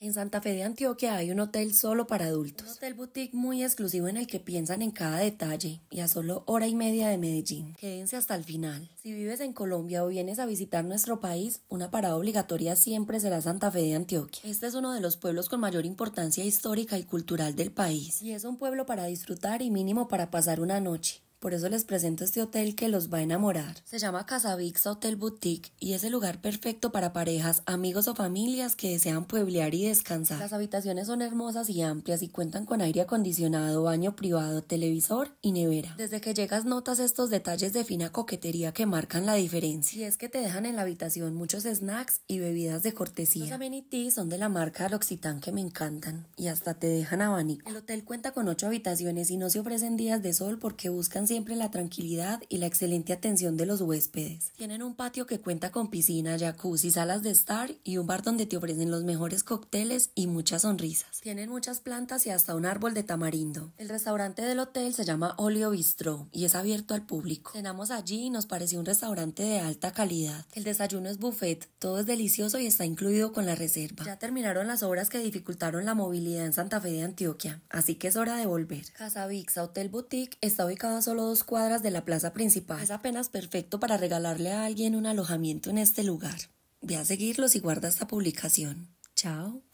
En Santa Fe de Antioquia hay un hotel solo para adultos. Un hotel boutique muy exclusivo en el que piensan en cada detalle y a solo hora y media de Medellín. Quédense hasta el final. Si vives en Colombia o vienes a visitar nuestro país, una parada obligatoria siempre será Santa Fe de Antioquia. Este es uno de los pueblos con mayor importancia histórica y cultural del país y es un pueblo para disfrutar y mínimo para pasar una noche. Por eso les presento este hotel que los va a enamorar. Se llama Casavix Hotel Boutique y es el lugar perfecto para parejas, amigos o familias que desean pueblear y descansar. Las habitaciones son hermosas y amplias y cuentan con aire acondicionado, baño privado, televisor y nevera. Desde que llegas notas estos detalles de fina coquetería que marcan la diferencia. Y es que te dejan en la habitación muchos snacks y bebidas de cortesía. Los amenities son de la marca L'Occitane que me encantan y hasta te dejan abanico. El hotel cuenta con 8 habitaciones y no se ofrecen días de sol porque buscan siempre la tranquilidad y la excelente atención de los huéspedes. Tienen un patio que cuenta con piscina, jacuzzi, salas de estar y un bar donde te ofrecen los mejores cócteles y muchas sonrisas. Tienen muchas plantas y hasta un árbol de tamarindo. El restaurante del hotel se llama Olio Bistro y es abierto al público. Cenamos allí y nos pareció un restaurante de alta calidad. El desayuno es buffet, todo es delicioso y está incluido con la reserva. Ya terminaron las obras que dificultaron la movilidad en Santa Fe de Antioquia, así que es hora de volver. Casa Vixa Hotel Boutique está ubicado solo dos cuadras de la plaza principal. Es apenas perfecto para regalarle a alguien un alojamiento en este lugar. Ve a seguirlos y guarda esta publicación. Chao.